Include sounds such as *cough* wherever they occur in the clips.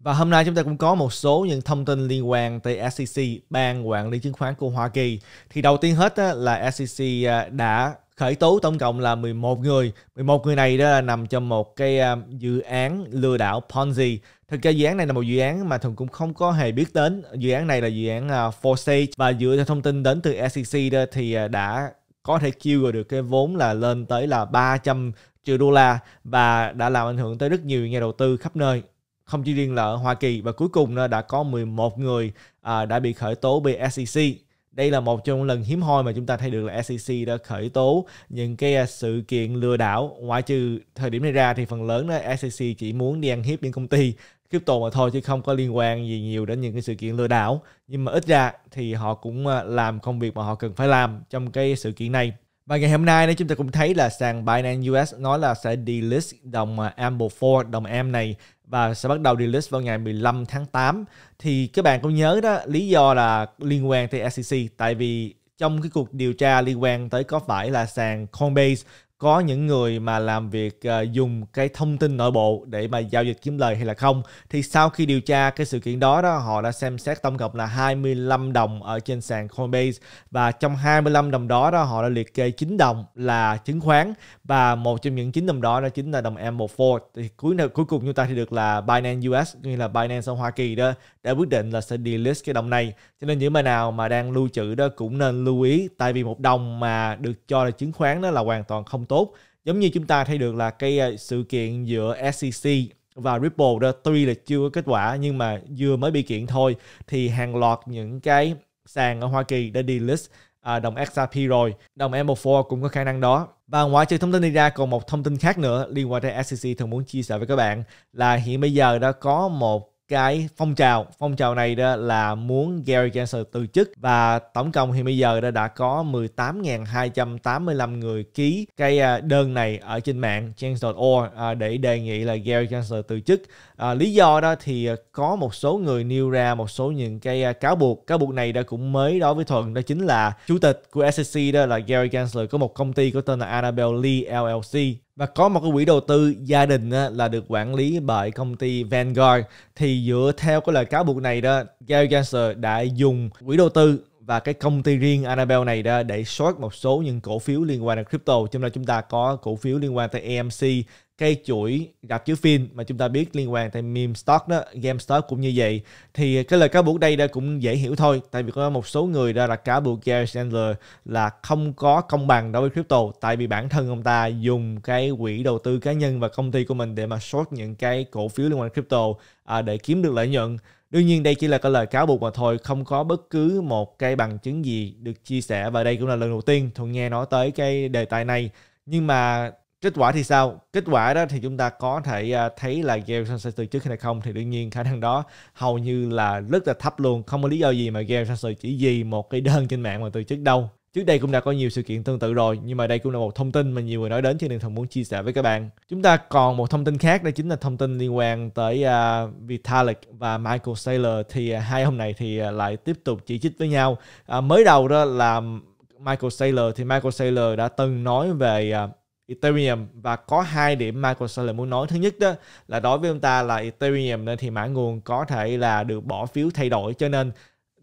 Và hôm nay chúng ta cũng có một số những thông tin liên quan tới SEC, Ban Quản lý Chứng khoán của Hoa Kỳ. Thì đầu tiên hết là SEC à, đã khởi tố tổng cộng là 11 người. 11 người này đó là nằm trong một cái à, dự án lừa đảo Ponzi. Thực ra dự án này là một dự án mà thường cũng không có hề biết đến. Dự án này là dự án à, Four Stage và dựa theo thông tin đến từ SEC đó thì đã có thể kêu được cái vốn là lên tới là 300 triệu đô la và đã làm ảnh hưởng tới rất nhiều nhà đầu tư khắp nơi không chỉ riêng là ở Hoa Kỳ và cuối cùng đã có 11 người à, đã bị khởi tố bị SEC đây là một trong lần hiếm hoi mà chúng ta thấy được là SEC đã khởi tố những cái à, sự kiện lừa đảo ngoại trừ thời điểm này ra thì phần lớn là SEC chỉ muốn đi ăn hiếp những công ty crypto mà thôi chứ không có liên quan gì nhiều đến những cái sự kiện lừa đảo nhưng mà ít ra thì họ cũng à, làm công việc mà họ cần phải làm trong cái sự kiện này và ngày hôm nay chúng ta cũng thấy là sàn Binance US nói là sẽ delist đồng à, Amber4, đồng em này và sẽ bắt đầu delist vào ngày 15 tháng 8. Thì các bạn cũng nhớ đó, lý do là liên quan tới SEC tại vì trong cái cuộc điều tra liên quan tới có phải là sàn Coinbase có những người mà làm việc uh, dùng cái thông tin nội bộ để mà giao dịch kiếm lời hay là không thì sau khi điều tra cái sự kiện đó đó họ đã xem xét tổng cộng là 25 đồng ở trên sàn Coinbase và trong 25 đồng đó đó họ đã liệt kê 9 đồng là chứng khoán và một trong những 9 đồng đó đó chính là đồng M14 thì cuối cuối cùng chúng ta thì được là Binance US như là Binance ở Hoa Kỳ đó đã quyết định là sẽ delist cái đồng này. Cho nên những bài nào mà đang lưu trữ đó cũng nên lưu ý tại vì một đồng mà được cho là chứng khoán đó là hoàn toàn không tốt. Giống như chúng ta thấy được là cái à, sự kiện giữa SEC và Ripple đó tuy là chưa có kết quả nhưng mà vừa mới bị kiện thôi thì hàng loạt những cái sàn ở Hoa Kỳ đã delist à, đồng XRP rồi. Đồng M4 cũng có khả năng đó. Và ngoài trừ thông tin đi ra còn một thông tin khác nữa liên quan tới SEC thường muốn chia sẻ với các bạn là hiện bây giờ đã có một cái phong trào phong trào này đó là muốn Gary Gensler từ chức và tổng cộng thì bây giờ đã đã có 18.285 người ký cái à, đơn này ở trên mạng change.org à, để đề nghị là Gary Gensler từ chức à, lý do đó thì có một số người nêu ra một số những cái cáo buộc cáo buộc này đã cũng mới đối với thuận đó chính là chủ tịch của SEC đó là Gary Gensler có một công ty có tên là Annabelle Lee LLC và có một cái quỹ đầu tư gia đình á, là được quản lý bởi công ty Vanguard thì dựa theo cái lời cáo buộc này đó Gary Gensler đã dùng quỹ đầu tư và cái công ty riêng Annabelle này ra để short một số những cổ phiếu liên quan đến crypto trong đó chúng ta có cổ phiếu liên quan tới AMC cây chuỗi gặp chữ phim mà chúng ta biết liên quan tới meme stock đó game stock cũng như vậy thì cái lời cáo buộc đây đã cũng dễ hiểu thôi tại vì có một số người ra là cáo buộc Gary Sandler là không có công bằng đối với crypto tại vì bản thân ông ta dùng cái quỹ đầu tư cá nhân và công ty của mình để mà short những cái cổ phiếu liên quan đến crypto à, để kiếm được lợi nhuận Đương nhiên đây chỉ là cái lời cáo buộc mà thôi, không có bất cứ một cái bằng chứng gì được chia sẻ và đây cũng là lần đầu tiên Thuận nghe nói tới cái đề tài này. Nhưng mà kết quả thì sao? Kết quả đó thì chúng ta có thể à, thấy là Gary sẽ từ chức hay không thì đương nhiên khả năng đó hầu như là rất là thấp luôn. Không có lý do gì mà Gary sẽ chỉ vì một cái đơn trên mạng mà từ chức đâu. Trước đây cũng đã có nhiều sự kiện tương tự rồi, nhưng mà đây cũng là một thông tin mà nhiều người nói đến cho nên Thần muốn chia sẻ với các bạn. Chúng ta còn một thông tin khác đó chính là thông tin liên quan tới uh, Vitalik và Michael Saylor thì uh, hai ông này thì uh, lại tiếp tục chỉ trích với nhau. Uh, mới đầu đó là Michael Saylor thì Michael Saylor đã từng nói về uh, Ethereum và có hai điểm Michael Saylor muốn nói thứ nhất đó là đối với ông ta là Ethereum nên thì mã nguồn có thể là được bỏ phiếu thay đổi cho nên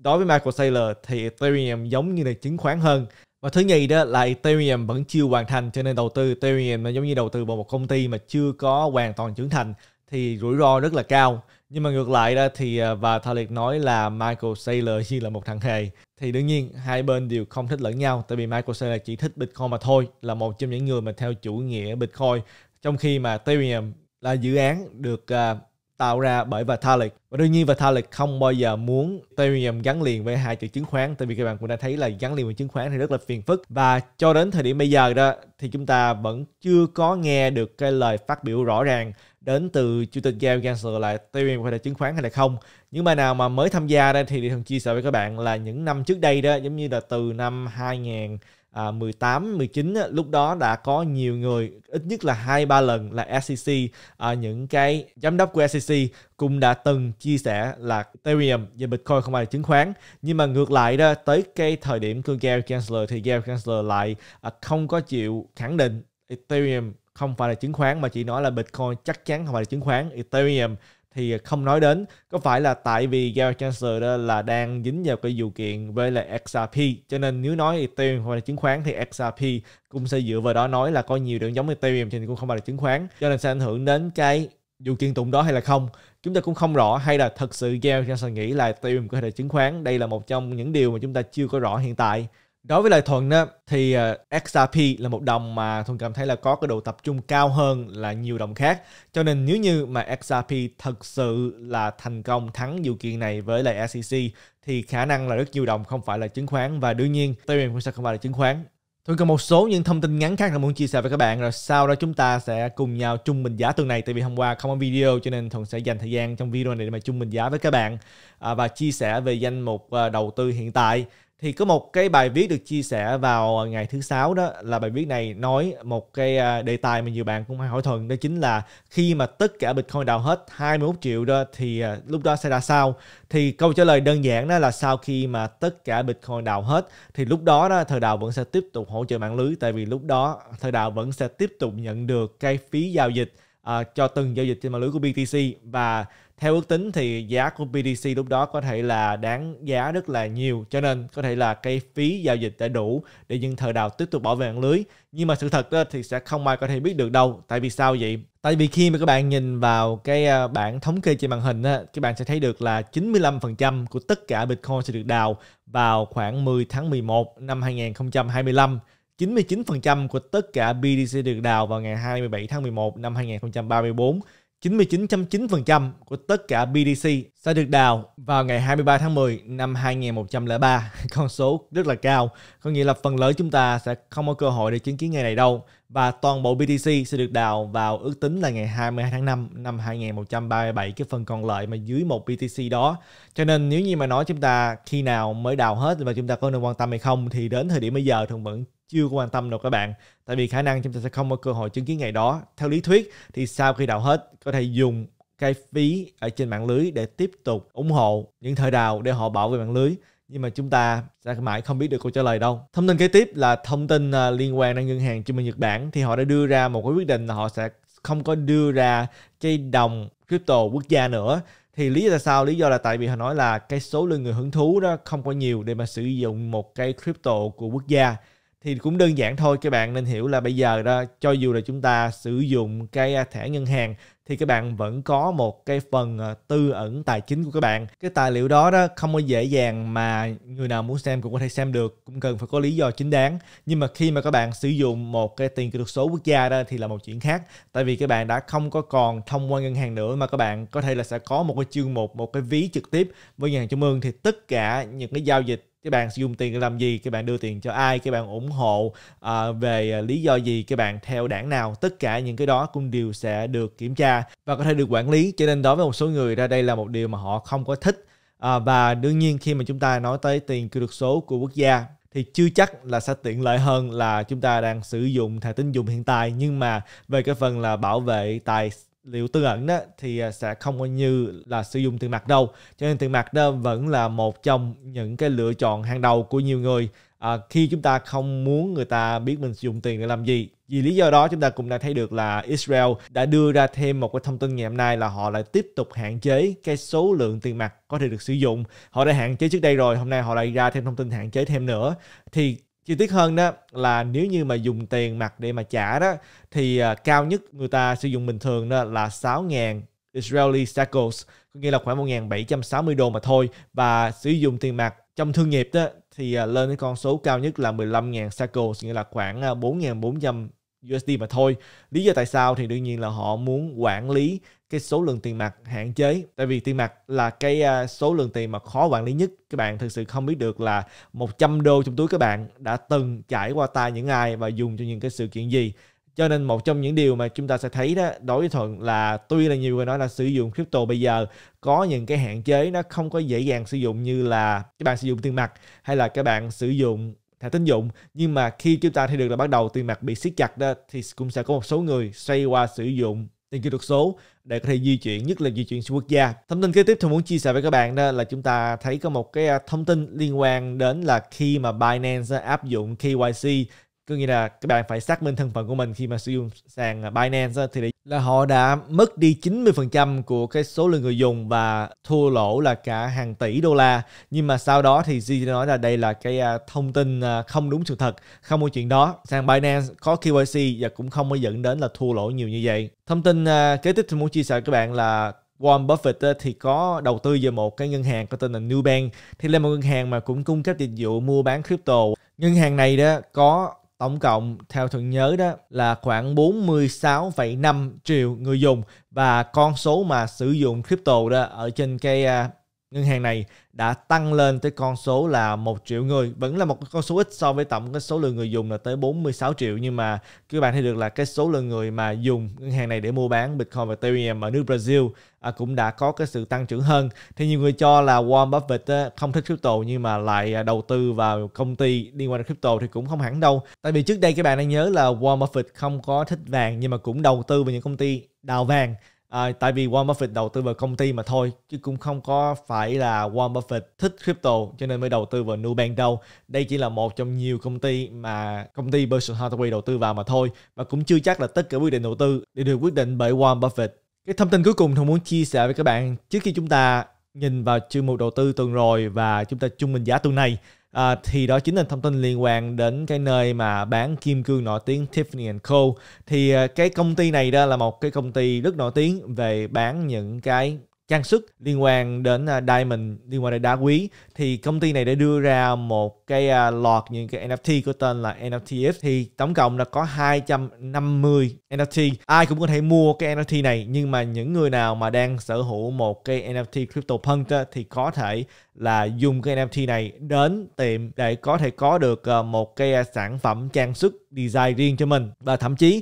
đối với Michael Saylor thì Ethereum giống như là chứng khoán hơn và thứ nhì đó là Ethereum vẫn chưa hoàn thành cho nên đầu tư Ethereum nó giống như đầu tư vào một công ty mà chưa có hoàn toàn trưởng thành thì rủi ro rất là cao nhưng mà ngược lại đó thì à, và Thao Liệt nói là Michael Saylor như là một thằng hề thì đương nhiên hai bên đều không thích lẫn nhau tại vì Michael Saylor chỉ thích Bitcoin mà thôi là một trong những người mà theo chủ nghĩa Bitcoin trong khi mà Ethereum là dự án được uh, tạo ra bởi Vitalik và đương nhiên Vitalik không bao giờ muốn Ethereum gắn liền với hai chữ chứng khoán tại vì các bạn cũng đã thấy là gắn liền với chứng khoán thì rất là phiền phức và cho đến thời điểm bây giờ đó thì chúng ta vẫn chưa có nghe được cái lời phát biểu rõ ràng đến từ chủ tịch Gary Gensler là Ethereum có thể chứng khoán hay là không những mà nào mà mới tham gia đây thì thường chia sẻ với các bạn là những năm trước đây đó giống như là từ năm 2000 à, 18, 19 lúc đó đã có nhiều người ít nhất là hai ba lần là SEC à, những cái giám đốc của SEC cũng đã từng chia sẻ là Ethereum và Bitcoin không phải là chứng khoán nhưng mà ngược lại đó tới cái thời điểm của Gary Gensler thì Gary Gensler lại à, không có chịu khẳng định Ethereum không phải là chứng khoán mà chỉ nói là Bitcoin chắc chắn không phải là chứng khoán Ethereum thì không nói đến có phải là tại vì Gary Chancellor đó là đang dính vào cái vụ kiện với lại XRP cho nên nếu nói Ethereum hoặc là chứng khoán thì XRP cũng sẽ dựa vào đó nói là có nhiều điểm giống Ethereum thì cũng không phải là chứng khoán cho nên sẽ ảnh hưởng đến cái vụ kiện tụng đó hay là không chúng ta cũng không rõ hay là thật sự Gary Chancellor nghĩ là Ethereum có thể là chứng khoán đây là một trong những điều mà chúng ta chưa có rõ hiện tại Đối với lại Thuận á, thì ờ, XRP là một đồng mà Thuận cảm thấy là có cái độ tập trung cao hơn là nhiều đồng khác. Cho nên nếu như mà XRP thật sự là thành công thắng vụ kiện này với lại SEC thì khả năng là rất nhiều đồng không phải là chứng khoán và đương nhiên Ethereum cũng sẽ không phải là chứng khoán. Thuận còn một số những thông tin ngắn khác là muốn chia sẻ với các bạn rồi sau đó chúng ta sẽ cùng nhau chung bình giá tuần này tại vì hôm qua không có video cho nên Thuận sẽ dành thời gian trong video này để mà chung bình giá với các bạn à, và chia sẻ về danh mục ờ, đầu tư hiện tại thì có một cái bài viết được chia sẻ vào ngày thứ sáu đó là bài viết này nói một cái à, đề tài mà nhiều bạn cũng hay hỏi thuận đó chính là khi mà tất cả Bitcoin đào hết 21 triệu đó thì à, lúc đó sẽ ra sao thì câu trả lời đơn giản đó là sau khi mà tất cả Bitcoin đào hết thì lúc đó đó thời đào vẫn sẽ tiếp tục hỗ trợ mạng lưới tại vì lúc đó thời đào vẫn sẽ tiếp tục nhận được cái phí giao dịch uh, cho từng giao dịch trên mạng lưới của BTC và theo ước tính thì giá của BTC lúc đó có thể là đáng giá rất là nhiều cho nên có thể là cái phí giao dịch đã đủ để những thợ đào tiếp tục bảo vệ mạng lưới nhưng mà sự thật đó thì sẽ không ai có thể biết được đâu tại vì sao vậy tại vì khi mà các bạn nhìn vào cái à, bảng thống kê trên màn hình á, các bạn sẽ thấy được là 95% của tất cả Bitcoin sẽ được đào vào khoảng 10 tháng 11 năm 2025 99% của tất cả BTC được đào vào ngày 27 tháng 11 năm 2034 99.9% của tất cả BDC sẽ được đào vào ngày 23 tháng 10 năm 2103. *laughs* Con số rất là cao, có nghĩa là phần lớn chúng ta sẽ không có cơ hội để chứng kiến ngày này đâu. Và toàn bộ BTC sẽ được đào vào ước tính là ngày 22 tháng 5 năm 2137 cái phần còn lại mà dưới một BTC đó. Cho nên nếu như mà nói chúng ta khi nào mới đào hết và chúng ta có nên quan tâm hay không thì đến thời điểm bây giờ thường vẫn chưa quan tâm đâu các bạn tại vì khả năng chúng ta sẽ không có cơ hội chứng kiến ngày đó theo lý thuyết thì sau khi đào hết có thể dùng cái phí ở trên mạng lưới để tiếp tục ủng hộ những thời đào để họ bảo vệ mạng lưới nhưng mà chúng ta sẽ mãi không biết được câu trả lời đâu. Thông tin kế tiếp là thông tin à, liên quan đến ngân hàng Trung ương Nhật Bản thì họ đã đưa ra một cái quyết định là họ sẽ không có đưa ra cái đồng crypto quốc gia nữa thì lý do là sao lý do là tại vì họ nói là cái số lượng người hứng thú đó không có nhiều để mà sử dụng một cái crypto của quốc gia thì cũng đơn giản thôi các bạn nên hiểu là bây giờ đó cho dù là chúng ta sử dụng cái à, thẻ ngân hàng thì các bạn vẫn có một cái phần à, tư ẩn tài chính của các bạn cái tài liệu đó đó không có dễ dàng mà người nào muốn xem cũng có thể xem được cũng cần phải có lý do chính đáng nhưng mà khi mà các bạn sử dụng một cái tiền kỹ thuật số quốc gia đó thì là một chuyện khác tại vì các bạn đã không có còn thông qua ngân hàng nữa mà các bạn có thể là sẽ có một cái chương một một cái ví trực tiếp với ngân hàng trung ương thì tất cả những cái giao dịch các bạn dùng tiền để làm gì các bạn đưa tiền cho ai các bạn ủng hộ à, về à, lý do gì các bạn theo đảng nào tất cả những cái đó cũng đều sẽ được kiểm tra và có thể được quản lý cho nên đối với một số người ra đây là một điều mà họ không có thích à, và đương nhiên khi mà chúng ta nói tới tiền kỹ thuật số của quốc gia thì chưa chắc là sẽ tiện lợi hơn là chúng ta đang sử dụng thẻ tín dụng hiện tại nhưng mà về cái phần là bảo vệ tài liệu tư ẩn đó thì à, sẽ không có như là sử dụng tiền mặt đâu cho nên tiền mặt đó vẫn là một trong những cái lựa chọn hàng đầu của nhiều người à, khi chúng ta không muốn người ta biết mình sử dụng tiền để làm gì vì lý do đó chúng ta cũng đã thấy được là Israel đã đưa ra thêm một cái thông tin ngày hôm nay là họ lại tiếp tục hạn chế cái số lượng tiền mặt có thể được sử dụng. Họ đã hạn chế trước đây rồi, hôm nay họ lại ra thêm thông tin hạn chế thêm nữa. Thì chi tiết hơn đó là nếu như mà dùng tiền mặt để mà trả đó thì à, cao nhất người ta sử dụng bình thường đó là 6.000 Israeli shekels có nghĩa là khoảng 1.760 đô mà thôi và sử dụng tiền mặt trong thương nghiệp đó thì à, lên cái con số cao nhất là 15.000 shekels nghĩa là khoảng 4.400 à, USD mà thôi. Lý do tại sao thì đương nhiên là họ muốn quản lý cái số lượng tiền mặt hạn chế tại vì tiền mặt là cái à, số lượng tiền mà khó quản lý nhất các bạn thực sự không biết được là 100 đô trong túi các bạn đã từng trải qua tay những ai và dùng cho những cái sự kiện gì cho nên một trong những điều mà chúng ta sẽ thấy đó đối với thuận là tuy là nhiều người nói là sử dụng crypto bây giờ có những cái hạn chế nó không có dễ dàng sử dụng như là các bạn sử dụng tiền mặt hay là các bạn sử dụng thẻ tín dụng nhưng mà khi chúng ta thấy được là bắt đầu tiền mặt bị siết chặt đó thì cũng sẽ có một số người xoay qua sử dụng tiền kỹ thuật số để có thể di chuyển nhất là di chuyển xuyên quốc gia thông tin kế tiếp tôi muốn chia sẻ với các bạn đó là chúng ta thấy có một cái à, thông tin liên quan đến là khi mà Binance à, áp dụng KYC có nghĩa là các bạn phải xác minh thân phận của mình khi mà sử dụng sàn Binance thì để là họ đã mất đi 90% của cái số lượng người dùng và thua lỗ là cả hàng tỷ đô la. Nhưng mà sau đó thì G nói là đây là cái à, thông tin à, không đúng sự thật, không có chuyện đó. Sàn Binance có KYC và cũng không có dẫn đến là thua lỗ nhiều như vậy. Thông tin à, kế tiếp tôi muốn chia sẻ với các bạn là Warren Buffett thì có đầu tư vào một cái ngân hàng có tên là Newbank thì là một ngân hàng mà cũng cung cấp dịch vụ mua bán crypto ngân hàng này đó có tổng cộng theo thuận nhớ đó là khoảng 46,5 triệu người dùng và con số mà sử dụng crypto đó ở trên cái à, ngân hàng này đã tăng lên tới con số là 1 triệu người vẫn là một con số ít so với tổng cái số lượng người dùng là tới 46 triệu nhưng mà các bạn thấy được là cái số lượng người mà dùng ngân hàng này để mua bán Bitcoin và Ethereum ở nước Brazil à, cũng đã có cái sự tăng trưởng hơn thì nhiều người cho là Warren Buffett á, không thích crypto nhưng mà lại à, đầu tư vào công ty liên quan đến crypto thì cũng không hẳn đâu tại vì trước đây các bạn đang nhớ là Warren Buffett không có thích vàng nhưng mà cũng đầu tư vào những công ty đào vàng À, tại vì Warren Buffett đầu tư vào công ty mà thôi chứ cũng không có phải là Warren Buffett thích crypto cho nên mới đầu tư vào Nubank đâu. Đây chỉ là một trong nhiều công ty mà công ty Berkshire Hathaway đầu tư vào mà thôi và cũng chưa chắc là tất cả quyết định đầu tư đều được quyết định bởi Warren Buffett. Cái thông tin cuối cùng tôi muốn chia sẻ với các bạn trước khi chúng ta nhìn vào chương mục đầu tư tuần rồi và chúng ta chung mệnh giá tuần này à, thì đó chính là thông tin liên quan đến cái nơi mà bán kim cương nổi tiếng Tiffany Co thì à, cái công ty này đó là một cái công ty rất nổi tiếng về bán những cái trang sức liên quan đến à, diamond liên quan đến đá quý thì công ty này đã đưa ra một cái à, loạt những cái NFT có tên là NFTs thì tổng cộng là có 250 NFT ai cũng có thể mua cái NFT này nhưng mà những người nào mà đang sở hữu một cái NFT CryptoPunk đó, thì có thể là dùng cái NFT này đến tiệm để có thể có được à, một cái sản phẩm trang sức design riêng cho mình và thậm chí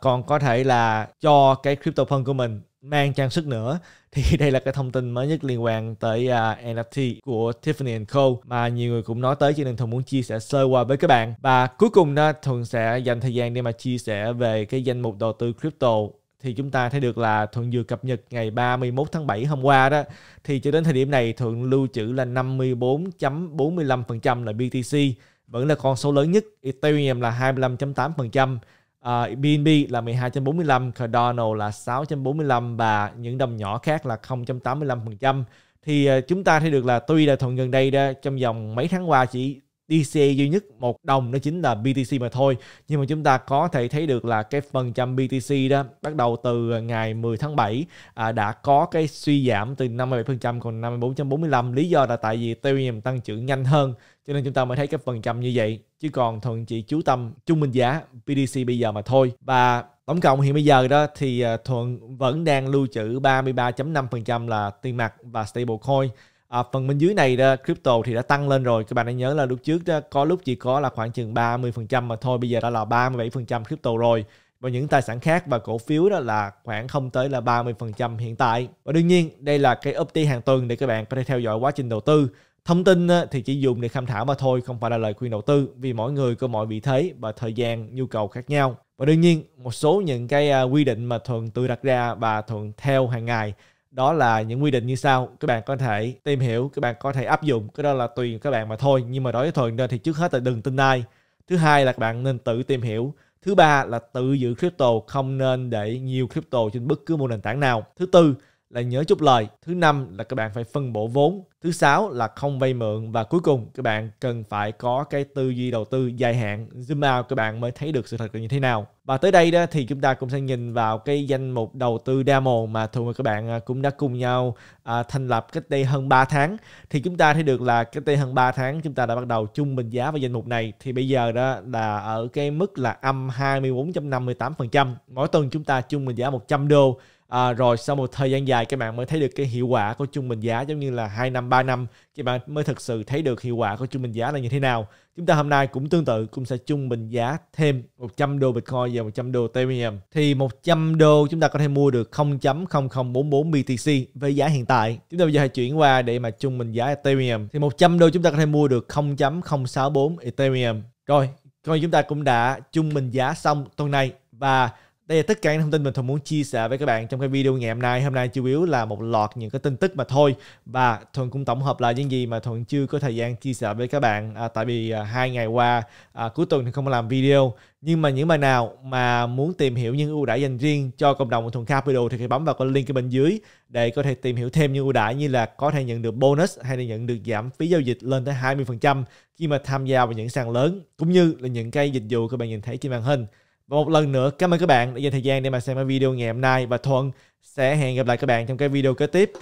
còn có thể là cho cái CryptoPunk của mình mang trang sức nữa thì *laughs* đây là cái thông tin mới nhất liên quan tới uh, à, NFT của Tiffany Co mà nhiều người cũng nói tới cho nên Thuận muốn chia sẻ sơ qua với các bạn và cuối cùng đó Thuận sẽ dành thời gian để mà chia sẻ về cái danh mục đầu tư crypto thì chúng ta thấy được là Thuận vừa cập nhật ngày 31 tháng 7 hôm qua đó thì cho đến thời điểm này Thuận lưu trữ là 54.45% là BTC vẫn là con số lớn nhất Ethereum là 25.8% Uh, ờ, BNB là 12.45, Cardano là 6.45 và những đồng nhỏ khác là 0.85%. Thì uh, chúng ta thấy được là tuy là thuận gần đây đó trong vòng mấy tháng qua chỉ DCA duy nhất một đồng đó chính là BTC mà thôi nhưng mà chúng ta có thể thấy được là cái phần trăm BTC đó bắt đầu từ ngày 10 tháng 7 à, đã có cái suy giảm từ 57% còn 54.45 lý do là tại vì Ethereum tăng trưởng nhanh hơn cho nên chúng ta mới thấy cái phần trăm như vậy chứ còn thuận chỉ chú tâm trung bình giá BTC bây giờ mà thôi và tổng cộng hiện bây giờ đó thì à, thuận vẫn đang lưu trữ 33.5% là tiền mặt và stablecoin À, phần bên dưới này đó, crypto thì đã tăng lên rồi. Các bạn hãy nhớ là lúc trước đó, có lúc chỉ có là khoảng chừng 30% mà thôi. Bây giờ đã là 37% crypto rồi. Và những tài sản khác và cổ phiếu đó là khoảng không tới là 30% hiện tại. Và đương nhiên đây là cái update hàng tuần để các bạn có thể theo dõi quá trình đầu tư. Thông tin thì chỉ dùng để tham khảo mà thôi, không phải là lời khuyên đầu tư vì mỗi người có mọi vị thế và thời gian, nhu cầu khác nhau. Và đương nhiên, một số những cái à, quy định mà thường tự đặt ra và thường theo hàng ngày đó là những quy định như sau các bạn có thể tìm hiểu các bạn có thể áp dụng cái đó là tùy các bạn mà thôi nhưng mà đối với thuận thì trước hết là đừng tin ai thứ hai là các bạn nên tự tìm hiểu thứ ba là tự giữ crypto không nên để nhiều crypto trên bất cứ một nền tảng nào thứ tư là nhớ chút lời thứ năm là các bạn phải phân bổ vốn Thứ sáu là không vay mượn và cuối cùng các bạn cần phải có cái tư duy đầu tư dài hạn zoom out các bạn mới thấy được sự thật là như thế nào. Và tới đây đó thì chúng ta cũng sẽ nhìn vào cái danh mục đầu tư đa mồm mà thường các bạn à, cũng đã cùng nhau à, thành lập cách đây hơn 3 tháng. Thì chúng ta thấy được là cách đây hơn 3 tháng chúng ta đã bắt đầu chung bình giá vào danh mục này thì bây giờ đó là ở cái mức là âm 24.58%. Mỗi tuần chúng ta chung bình giá 100 đô à, rồi sau một thời gian dài các bạn mới thấy được cái hiệu quả của trung bình giá giống như là 2 năm 3 năm thì bạn mới thực sự thấy được hiệu quả của trung bình giá là như thế nào. Chúng ta hôm nay cũng tương tự cũng sẽ trung bình giá thêm 100 đô Bitcoin và 100 đô Ethereum. Thì 100 đô chúng ta có thể mua được 0.0044 BTC với giá hiện tại. Chúng ta bây giờ hãy chuyển qua để mà trung bình giá Ethereum. Thì 100 đô chúng ta có thể mua được 0.064 Ethereum. Rồi, coi chúng ta cũng đã trung bình giá xong tuần này và đây là tất cả những thông tin mình thường muốn chia sẻ với các bạn trong cái video ngày hôm nay. Hôm nay chủ yếu là một loạt những cái tin tức mà thôi và Thuận cũng tổng hợp lại những gì mà Thuận chưa có thời gian chia sẻ với các bạn à, tại vì à, hai ngày qua à, cuối tuần thì không làm video. Nhưng mà những bạn nào mà muốn tìm hiểu những ưu đãi dành riêng cho cộng đồng của Thuận Capital thì hãy bấm vào cái link ở bên dưới để có thể tìm hiểu thêm những ưu đãi như là có thể nhận được bonus hay là nhận được giảm phí giao dịch lên tới 20% khi mà tham gia vào những sàn lớn cũng như là những cái dịch vụ các bạn nhìn thấy trên màn hình. Và một lần nữa cảm ơn các bạn đã dành thời gian để mà xem cái video ngày hôm nay và Thuận sẽ hẹn gặp lại các bạn trong cái video kế tiếp.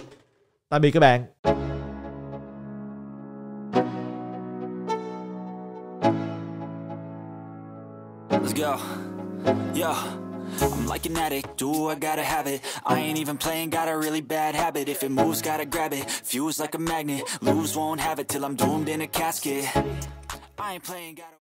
Tạm biệt các bạn. go. Yo. I'm like an addict, do I gotta have it I ain't even playing, got a really bad habit If it moves, gotta grab it, fuse like a magnet Lose, won't have it till I'm doomed in a casket I ain't playing, gotta